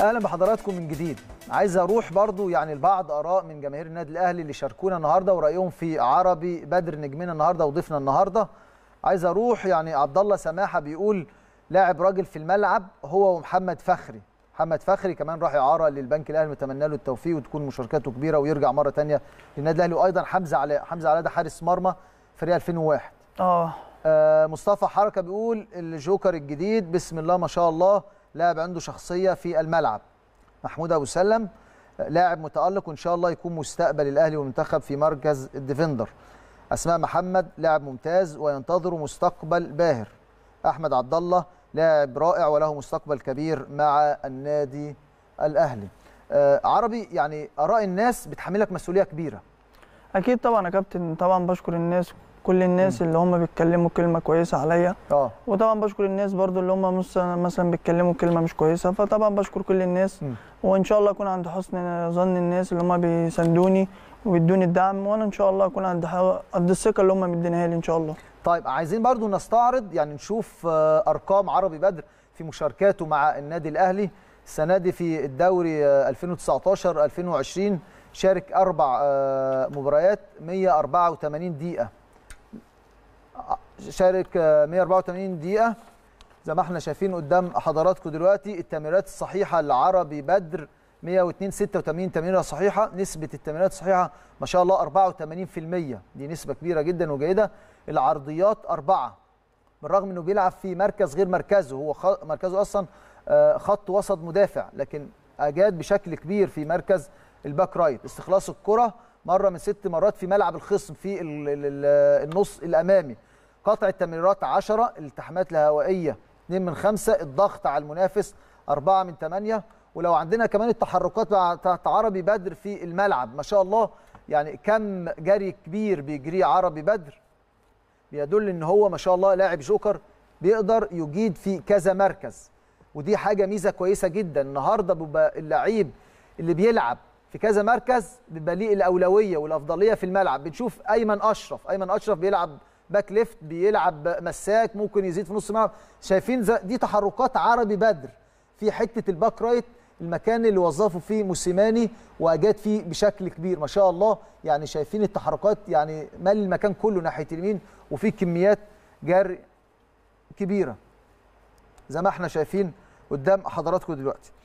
اهلا بحضراتكم من جديد عايز اروح برضو يعني البعض اراء من جماهير النادي الاهلي اللي شاركونا النهارده ورايهم في عربي بدر نجمنا النهارده وضيفنا النهارده عايز اروح يعني عبد الله سماحه بيقول لاعب راجل في الملعب هو ومحمد فخري محمد فخري كمان راح اعاره للبنك الاهلي متمنى له التوفيق وتكون مشاركاته كبيره ويرجع مره ثانيه للنادي الاهلي وايضا حمزه علاء حمزه علاء ده حارس مرمى فريق 2001 آه. اه مصطفى حركه بيقول الجوكر الجديد بسم الله ما شاء الله لاعب عنده شخصيه في الملعب محمود ابو سلم لاعب متالق وان شاء الله يكون مستقبل الاهلي والمنتخب في مركز الديفندر اسماء محمد لاعب ممتاز وينتظر مستقبل باهر احمد عبد الله لاعب رائع وله مستقبل كبير مع النادي الاهلي آه، عربي يعني اراء الناس بتحملك مسؤوليه كبيره اكيد طبعا يا كابتن طبعا بشكر الناس كل الناس اللي هم بيتكلموا كلمه كويسه عليا اه وطبعا بشكر الناس برضو اللي هم مثلا بيتكلموا كلمه مش كويسه فطبعا بشكر كل الناس م. وان شاء الله اكون عند حسن ظن الناس اللي هم بيساندوني وبيدوني الدعم وانا ان شاء الله اكون عند قد الثقه اللي هم مدينها لي ان شاء الله طيب عايزين برضو نستعرض يعني نشوف آه، ارقام عربي بدر في مشاركاته مع النادي الاهلي السنه دي في الدوري 2019 آه، 2020 شارك اربع آه، مباريات 184 دقيقه شارك 184 آه، دقيقه زي ما احنا شايفين قدام حضراتكم دلوقتي التمريرات الصحيحه لعربي بدر 102 86 تمريره صحيحه نسبه التمريرات الصحيحه ما شاء الله 84% دي نسبه كبيره جدا وجيده العرضيات اربعه بالرغم انه بيلعب في مركز غير مركزه هو خ... مركزه اصلا آه، خط وسط مدافع لكن اجاد بشكل كبير في مركز الباك رايت استخلاص الكره مره من ست مرات في ملعب الخصم في النص الامامي قطع التمريرات 10 التحامات الهوائيه 2 من 5 الضغط على المنافس 4 من 8 ولو عندنا كمان التحركات بتاعت عربي بدر في الملعب ما شاء الله يعني كم جري كبير بيجريه عربي بدر بيدل ان هو ما شاء الله لاعب جوكر بيقدر يجيد في كذا مركز ودي حاجه ميزه كويسه جدا النهارده بيبقى اللعيب اللي بيلعب في كذا مركز بيبقى ليه الاولويه والافضليه في الملعب بنشوف ايمن اشرف ايمن اشرف بيلعب باك ليفت بيلعب مساك ممكن يزيد في نص الملعب شايفين دي تحركات عربي بدر في حته الباك رايت المكان اللي وظفه فيه موسيماني واجاد فيه بشكل كبير ما شاء الله يعني شايفين التحركات يعني مال المكان كله ناحيه اليمين وفي كميات جري كبيره زي ما احنا شايفين قدام حضراتكم دلوقتي